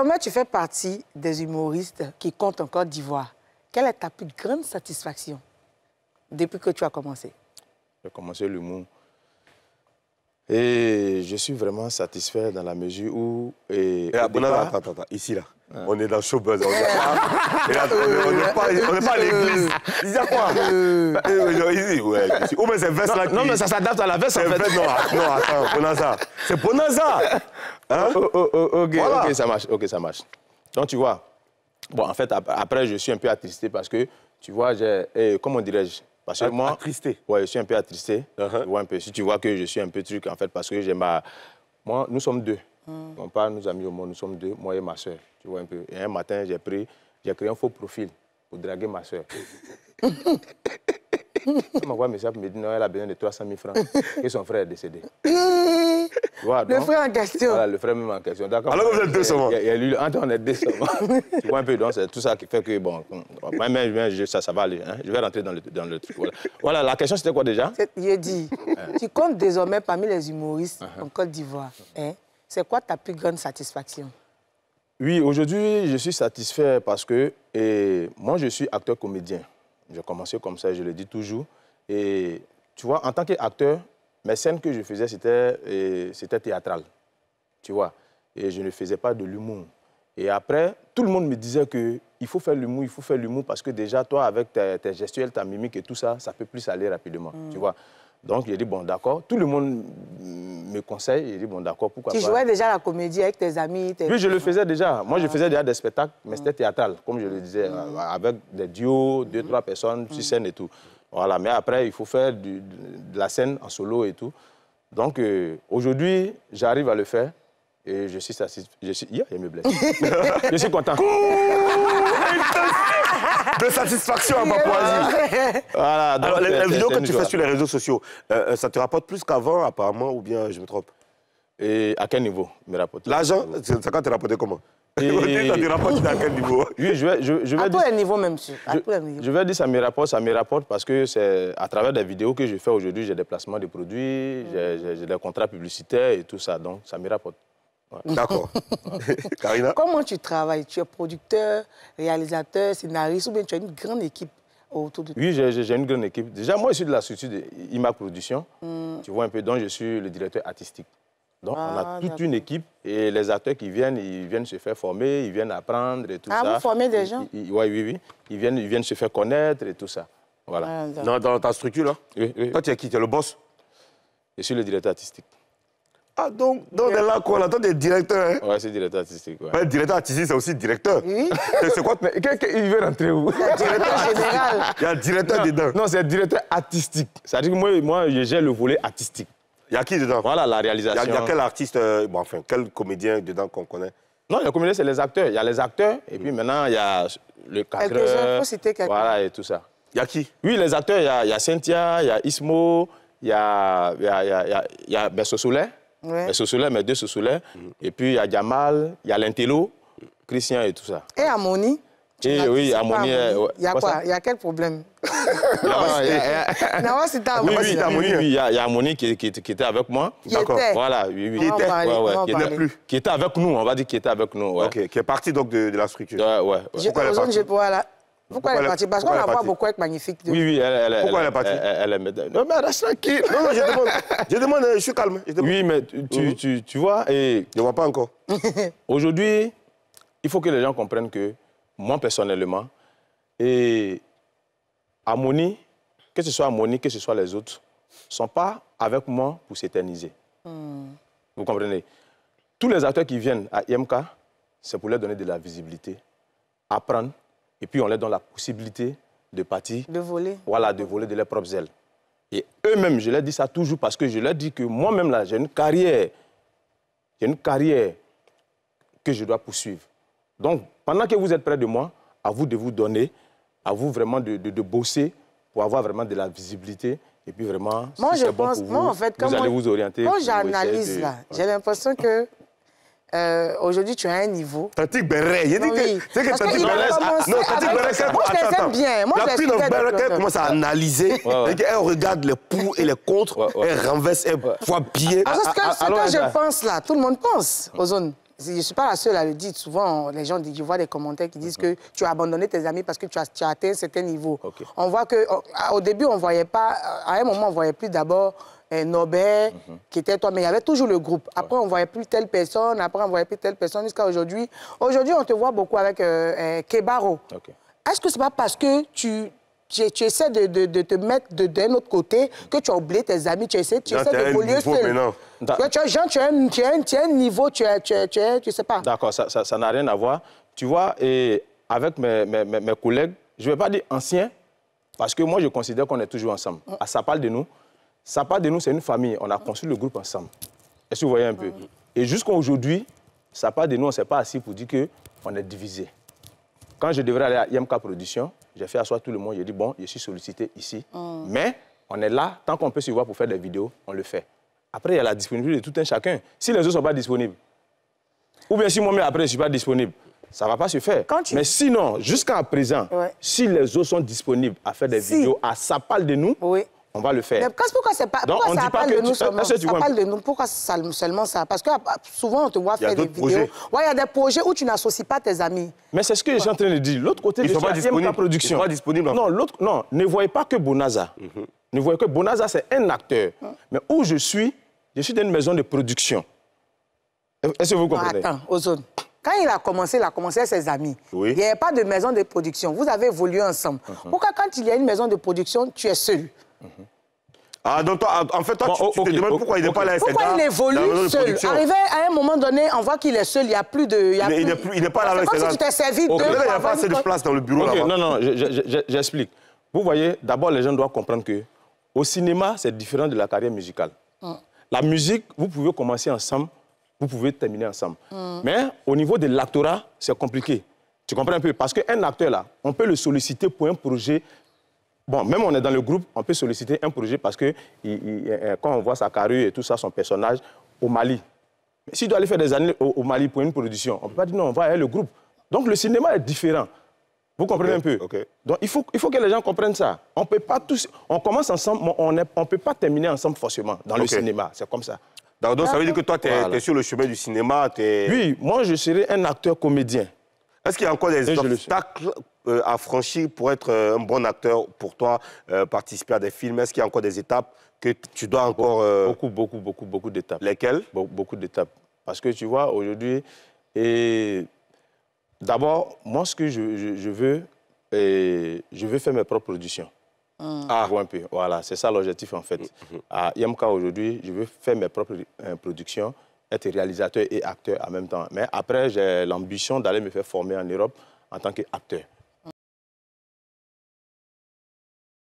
Comment tu fais partie des humoristes qui comptent encore d'Ivoire. Quelle est ta plus grande satisfaction depuis que tu as commencé J'ai commencé l'humour et je suis vraiment satisfait dans la mesure où... Et, et attends, attends, attends, ici, là. Ah. On est dans le showbuzz. On n'est pas, à l'église. Il y a quoi euh. ouais, Ou mais c'est veste là Non, mais ça s'adapte à la veste, en fait. non, ah, non, attends, Bonanza. C'est Bonanza hein? Oh, oh, oh, OK, ça marche, OK, ça marche. Donc, tu vois, bon, en fait, après, je suis un peu attristé parce que, tu vois, j'ai... Eh, comment dirais-je parce que moi. Ouais, je suis un peu attristé. Uh-huh. vois un peu, si tu vois que je suis un peu truc, en fait, parce que j'ai ma. Moi, nous sommes deux. Hmm. On parle, père nous amis au monde, nous sommes deux, moi et ma soeur. Tu vois un peu. Et un matin, j'ai pris, j'ai créé un faux profil pour draguer ma soeur. Elle m'envoie un message, me dit non, elle a besoin de 300 000 francs. Et son frère est décédé. le frère en question. le frère même en question. D'accord. Alors vous êtes deux semaines. Il y a lui, entre on est deux tu vois un peu, donc c'est tout ça qui fait que, bon, moi-même, ça, ça va aller. Hein. Je vais rentrer dans le, dans le truc. Voilà. la question, c'était quoi déjà Il dit, tu comptes désormais parmi les humoristes uh-huh. en Côte d'Ivoire. Hein? C'est quoi ta plus grande satisfaction Oui, aujourd'hui, je suis satisfait parce que moi, je suis acteur-comédien. J'ai commencé comme ça, je le dis toujours. Et tu vois, en tant qu'acteur, mais scènes que je faisais, eh, c'était théâtral, tu vois. Et je ne faisais pas de l'humour. Et après, tout le monde me disait que il faut faire l'humour, il faut faire l'humour parce que déjà, toi, avec tes, tes, gestuelles, ta mimique et tout ça, ça peut plus aller rapidement, mm. tu vois. Donc, j'ai dit, bon, d'accord. Tout le monde me conseille. J'ai dit, bon, d'accord, pourquoi tu pas. Tu jouais déjà la comédie avec tes amis Oui, je le faisais déjà. Moi, je ah. faisais déjà des spectacles, mais mm. c'était théâtral, comme je le disais, mm. avec des duos, deux, trois personnes, six scène et tout. Voilà, mais après, il faut faire de la scène en solo et tout. Donc, euh, aujourd'hui, j'arrive à le faire et je suis satisfait. Je suis... il me blesse. je suis content. de satisfaction à ma voilà, Alors, les vidéos que tu fais sur les réseaux sociaux, euh, euh, ça te rapporte plus qu'avant, apparemment, ou bien je me trompe Et à quel niveau me rapporte L'argent, ça quand te rapporté comment ça à quel niveau je même, je, vais dire ça me rapporte, ça me rapporte parce que c'est à travers des vidéos que je fais aujourd'hui, j'ai des placements de produits, mm. j'ai des contrats publicitaires et tout ça, donc ça me rapporte. D'accord. Karina Comment tu travailles Tu es producteur, réalisateur, scénariste ou bien tu as une grande équipe autour de toi Oui, j'ai une grande équipe. Déjà, moi, je suis de la structure IMA Production. Mm. Tu vois un peu, donc je suis le directeur artistique. Donc, on a ah, toute une équipe et les acteurs qui viennent, ils viennent se faire former, ils viennent apprendre et tout ah, ça. Ah, vous formez des gens Oui, oui, oui. Ils viennent, viennent se faire connaître et tout ça. Voilà. Ah, dans, ta structure, là Oui, oui. Toi, tu es qui Tu es le boss Je suis le directeur artistique. Ah, donc, donc là, quoi, là, toi, tu es directeur, hein Oui, c'est directeur artistique, ouais. directeur artistique, c'est aussi directeur. Oui. c'est quoi mais, Il veut rentrer où Il y a directeur général. Il y a directeur des dedans. Non, c'est directeur artistique. Ça veut dire que moi, moi, je gère le volet artistique. Il y a qui dedans Voilà, la réalisation. Il y, a quel artiste, enfin, quel comédien dedans qu'on connaît Non, le comédien, c'est les acteurs. Il y a les acteurs, et puis maintenant, il y a le 4e. faut citer Voilà, et tout ça. Il y a qui Oui, les acteurs, il y, a Cynthia, il y a Ismo, il y a, y a, y y deux soussoulets. et puis il y a Jamal, il y a l'Intello, Christian et tout ça. Et Amoni eh oui, oui Il y a quoi Il y a quel problème c'est Oui, oui, oui, il y a Amonie qui, était avec moi. D'accord. Voilà, oui, oui. Qui était qui, plus. qui était avec nous, on va dire qui était avec nous. Ok, qui est parti donc de, la structure. Ouais, ouais. je Pourquoi elle est partie Pourquoi, elle est partie Parce qu'on la voit beaucoup avec Magnifique. Oui, oui, elle, elle, Pourquoi elle, est partie elle, elle, est... Non, mais reste tranquille. Non, non, je demande, je demande, je suis calme. oui, mais tu, mhm. vois, Je ne vois pas encore. Aujourd'hui, il faut que les gens comprennent que moi personnellement. Et Amoni, que ce soit Amoni, que ce soit les autres, ne sont pas avec moi pour s'éterniser. Hmm. Vous comprenez Tous les acteurs qui viennent à IMK, c'est pour leur donner de la visibilité, apprendre, et puis on leur donne la possibilité de partir. De voler. Voilà, de voler de leurs propres ailes. Et eux-mêmes, je leur dis ça toujours parce que je leur dis que moi-même, là, j'ai une carrière. J'ai une carrière que je dois poursuivre. Donc, pendant que vous êtes près de moi, à vous de vous donner, à vous vraiment de, bosser pour avoir vraiment de la visibilité. Et puis vraiment, moi, si je bon pour vous, en fait, vous allez vous orienter. Moi, j'analyse là. J'ai l'impression que euh, aujourd'hui, tu as un niveau. Tati Beret, il a dit que, Tati Beret. Non, Tati Moi, je les aime bien. Moi, la de Beret, quand elle commence à analyser, ouais, elle regarde les pour et les contre, elle renverse, elle voit bien. Ah, parce que ah, ah, ce que je pense là, tout le monde pense aux zones je ne suis pas la seule à le dire. Souvent, les gens disent, je vois des commentaires qui disent que tu as abandonné tes amis parce que tu as, atteint un certain niveau. On voit qu'au début, on ne voyait pas, à un moment, on ne voyait plus d'abord eh, mhm. qui était toi, mais il y avait toujours le groupe. Après, on ne voyait plus telle personne, après, on ne voyait plus telle personne jusqu'à aujourd'hui. Aujourd'hui, on te voit beaucoup avec euh, eh, Kebaro. Est-ce que ce n'est pas parce que tu, tu, essaies de, de, de te mettre d'un autre côté, que tu as oublié tes amis, tu essaies, tu non, Tu, tu, Jean, tu as, un, tu, tu as un niveau, tu as, tu tu sais pas. D'accord, ça n'a rien à voir. Tu vois, et avec mes, mes, mes collègues, je ne vais pas dire anciens, parce que moi, je considère qu'on est toujours ensemble. Ah, ça parle de nous. Ça parle de nous, c'est une famille. On a construit le groupe ensemble. Est-ce que vous voyez un peu Et jusqu'à aujourd'hui, ça parle de nous, on ne s'est pas assis pour dire qu'on est divisé. Quand je devrais aller à IMK Production, j'ai fait asseoir tout le monde. J'ai dit, bon, je suis sollicité ici. Mm. Mais on est là. Tant qu'on peut se voir pour faire des vidéos, on le fait. Après, il y a la disponibilité de tout un chacun. Si les autres ne sont pas disponibles, ou bien si moi-même, après, je ne suis pas disponible, ça ne va pas se faire. Mais sinon, jusqu'à présent, si les autres sont disponibles à faire des vidéos à ah, ça parle de nous, oui on va le faire. pourquoi, pas, pourquoi ça parle de nous seulement ça parle de nous, Pourquoi seulement ça Parce que ah, souvent, on te voit faire des vidéos. il y a des projets où tu n'associes pas tes amis. Mais c'est ce que je en train de dire. L'autre côté de ça, il production. Ils pas Non, l'autre, non, ne voyez pas que Bonaza. Mhm. Ne voyez que Bonaza, c'est un acteur. Mhm. Mais où je suis, je suis dans une maison de production. Est-ce que vous comprenez Attends, Ozone. Quand il a commencé, il a commencé avec ses amis. Il n'y avait pas de maison de production. Vous avez évolué ensemble. Mhm. Pourquoi quand il y a une maison de production, tu es seul ah, donc toi, en fait, toi, tu, te demandes pourquoi il n'est pas là. Pourquoi il évolue seul Arrivé à un moment donné, on voit qu'il est seul, il n'y a plus de... Il, a il, plus... n'est pas là avec C'est comme si tu t'es servi Il n'y a pas assez de place dans le bureau Non, non, j'explique. Vous voyez, d'abord, les gens doivent comprendre que au cinéma, c'est différent de la carrière musicale. Mm. La musique, vous pouvez commencer ensemble, vous pouvez terminer ensemble. Mm. Mais au niveau de l'actorat, c'est compliqué. Tu comprends un peu Parce qu'un acteur, là, on peut le solliciter pour un projet Bon, même on est dans le groupe, on peut solliciter un projet parce que euh, quand on voit sa carrière et tout ça, son personnage au Mali. Mais s'il doit aller faire des années au, Mali pour une production, on ne peut pas dire non, on va aller le groupe. Donc le cinéma est différent. Vous comprenez un peu Donc il faut, il faut que les gens comprennent ça. On peut pas tous... On commence ensemble, on ne on peut pas terminer ensemble forcément dans le cinéma. C'est comme ça. Donc, ça veut dire que toi, tu es, sur le chemin du cinéma. Es... Oui, moi, je serai un acteur comédien. Est-ce qu'il y a encore des obstacles à euh, franchir pour être euh, un bon acteur pour toi, euh, participer à des films Est-ce qu'il y a encore des étapes que tu dois encore... Beaucoup, beaucoup, beaucoup, beaucoup d'étapes. Lesquelles Beaucoup d'étapes. Parce que tu vois, aujourd'hui, et d'abord, moi, ce que je, veux, je veux faire mes propres productions. Ah. ah. Voilà, c'est ça l'objectif en fait. Mm-hmm. À IMK aujourd'hui, je veux faire mes propres productions, être réalisateur et acteur en même temps. Mais après, j'ai l'ambition d'aller me faire former en Europe en tant qu'acteur.